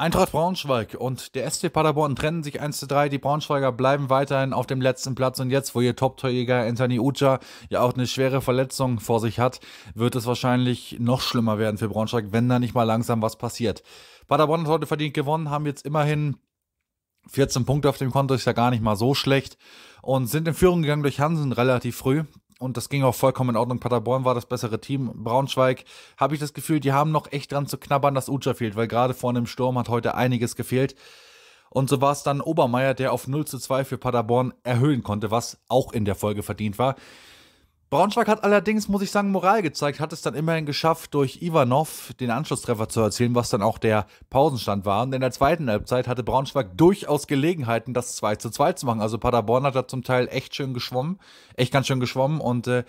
Eintracht Braunschweig und der SC Paderborn trennen sich 1 zu 3. Die Braunschweiger bleiben weiterhin auf dem letzten Platz und jetzt, wo ihr Top-Torjäger Anthony Ucha ja auch eine schwere Verletzung vor sich hat, wird es wahrscheinlich noch schlimmer werden für Braunschweig, wenn da nicht mal langsam was passiert. Paderborn hat heute verdient gewonnen, haben jetzt immerhin 14 Punkte auf dem Konto, ist ja gar nicht mal so schlecht und sind in Führung gegangen durch Hansen relativ früh und das ging auch vollkommen in Ordnung. Paderborn war das bessere Team. Braunschweig habe ich das Gefühl, die haben noch echt dran zu knabbern, dass Ucha fehlt, weil gerade vor einem Sturm hat heute einiges gefehlt. Und so war es dann Obermeier, der auf 0 zu 2 für Paderborn erhöhen konnte, was auch in der Folge verdient war. Braunschweig hat allerdings, muss ich sagen, Moral gezeigt, hat es dann immerhin geschafft, durch Ivanov den Anschlusstreffer zu erzielen, was dann auch der Pausenstand war. Und in der zweiten Halbzeit hatte Braunschweig durchaus Gelegenheiten, das 2 zu 2 zu machen. Also Paderborn hat da zum Teil echt schön geschwommen, echt ganz schön geschwommen und äh,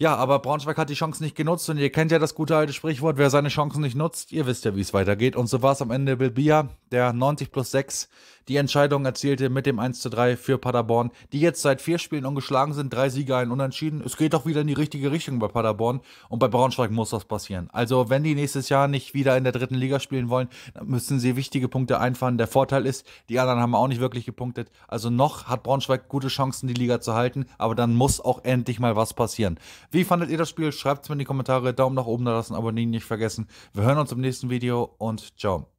ja, aber Braunschweig hat die Chance nicht genutzt und ihr kennt ja das gute alte Sprichwort, wer seine Chancen nicht nutzt, ihr wisst ja, wie es weitergeht. Und so war es am Ende Bilbia, der 90 plus 6 die Entscheidung erzielte mit dem 1 zu 3 für Paderborn, die jetzt seit vier Spielen ungeschlagen sind, drei Siege, ein Unentschieden. Es geht doch wieder in die richtige Richtung bei Paderborn und bei Braunschweig muss das passieren. Also wenn die nächstes Jahr nicht wieder in der dritten Liga spielen wollen, dann müssen sie wichtige Punkte einfahren. Der Vorteil ist, die anderen haben auch nicht wirklich gepunktet. Also noch hat Braunschweig gute Chancen, die Liga zu halten, aber dann muss auch endlich mal was passieren. Wie fandet ihr das Spiel? Schreibt es mir in die Kommentare. Daumen nach oben da lassen, abonnieren nicht vergessen. Wir hören uns im nächsten Video und ciao.